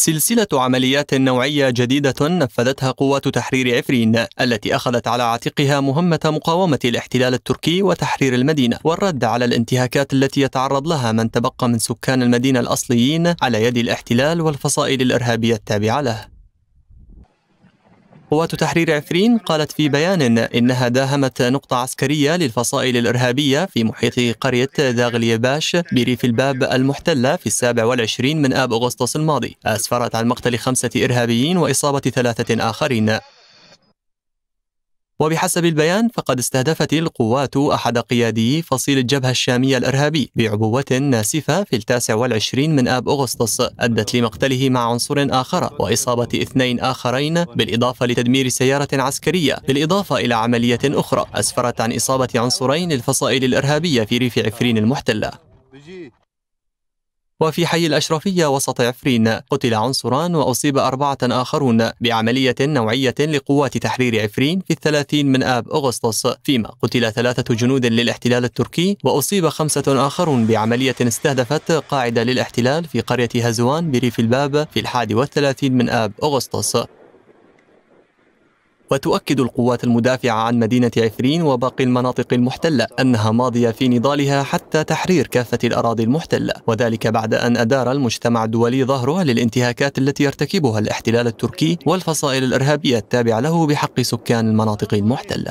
سلسلة عمليات نوعية جديدة نفذتها قوات تحرير عفرين التي أخذت على عاتقها مهمة مقاومة الاحتلال التركي وتحرير المدينة والرد على الانتهاكات التي يتعرض لها من تبقى من سكان المدينة الأصليين على يد الاحتلال والفصائل الإرهابية التابعة له قوات تحرير عفرين قالت في بيان إنها داهمت نقطة عسكرية للفصائل الإرهابية في محيط قرية باش بريف الباب المحتلة في السابع والعشرين من آب أغسطس الماضي أسفرت عن مقتل خمسة إرهابيين وإصابة ثلاثة آخرين وبحسب البيان فقد استهدفت القوات أحد قيادي فصيل الجبهة الشامية الإرهابي بعبوة ناسفة في التاسع والعشرين من آب أغسطس أدت لمقتله مع عنصر آخر وإصابة اثنين آخرين بالإضافة لتدمير سيارة عسكرية بالإضافة إلى عملية أخرى أسفرت عن إصابة عنصرين للفصائل الإرهابية في ريف عفرين المحتلة وفي حي الأشرفية وسط عفرين قتل عنصران وأصيب أربعة آخرون بعملية نوعية لقوات تحرير عفرين في الثلاثين من آب أغسطس فيما قتل ثلاثة جنود للاحتلال التركي وأصيب خمسة آخرون بعملية استهدفت قاعدة للاحتلال في قرية هزوان بريف الباب في الحادي والثلاثين من آب أغسطس وتؤكد القوات المدافعة عن مدينة عفرين وباقي المناطق المحتلة أنها ماضية في نضالها حتى تحرير كافة الأراضي المحتلة وذلك بعد أن أدار المجتمع الدولي ظهره للانتهاكات التي يرتكبها الاحتلال التركي والفصائل الإرهابية التابعة له بحق سكان المناطق المحتلة